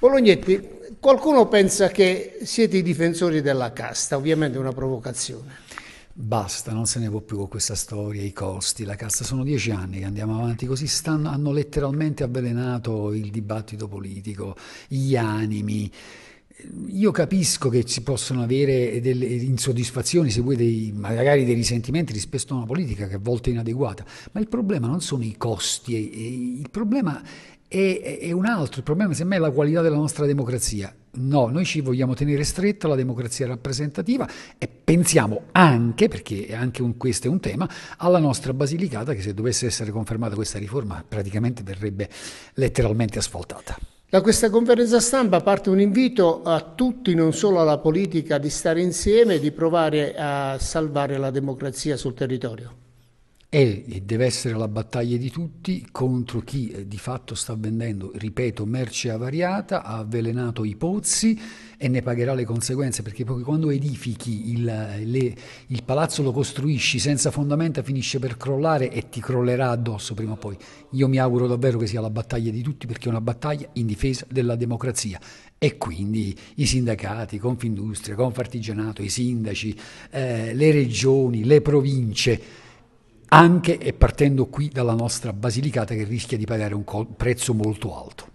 Bolognetti, qualcuno pensa che siete i difensori della casta, ovviamente è una provocazione. Basta, non se ne può più con questa storia, i costi, la casta. Sono dieci anni che andiamo avanti così, stanno, hanno letteralmente avvelenato il dibattito politico, gli animi. Io capisco che ci possono avere delle insoddisfazioni, se vuoi, dei, magari dei risentimenti rispetto a una politica che a volte è inadeguata, ma il problema non sono i costi, eh, eh, il problema e, e, un altro, il problema semmai, è la qualità della nostra democrazia. No, noi ci vogliamo tenere stretta la democrazia rappresentativa e pensiamo anche, perché anche un, questo è un tema, alla nostra Basilicata che se dovesse essere confermata questa riforma praticamente verrebbe letteralmente asfaltata. Da questa conferenza stampa parte un invito a tutti, non solo alla politica, di stare insieme e di provare a salvare la democrazia sul territorio e deve essere la battaglia di tutti contro chi eh, di fatto sta vendendo, ripeto, merce avariata, ha avvelenato i pozzi e ne pagherà le conseguenze, perché poi quando edifichi il, le, il palazzo lo costruisci senza fondamenta finisce per crollare e ti crollerà addosso prima o poi. Io mi auguro davvero che sia la battaglia di tutti perché è una battaglia in difesa della democrazia e quindi i sindacati, Confindustria, Confartigianato, i sindaci, eh, le regioni, le province anche e partendo qui dalla nostra Basilicata che rischia di pagare un prezzo molto alto.